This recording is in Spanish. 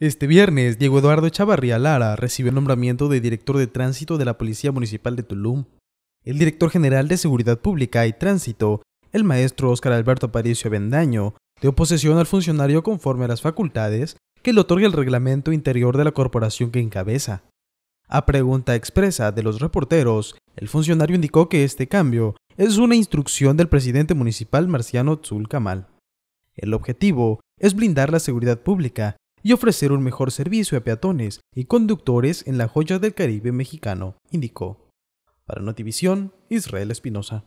Este viernes, Diego Eduardo Echavarría Lara recibió el nombramiento de director de tránsito de la Policía Municipal de Tulum. El director general de Seguridad Pública y Tránsito, el maestro Oscar Alberto Aparicio Bendaño, dio posesión al funcionario conforme a las facultades que le otorga el reglamento interior de la corporación que encabeza. A pregunta expresa de los reporteros, el funcionario indicó que este cambio es una instrucción del presidente municipal Marciano Tzul Kamal. El objetivo es blindar la seguridad pública y ofrecer un mejor servicio a peatones y conductores en la joya del Caribe mexicano, indicó. Para Notivisión, Israel Espinosa.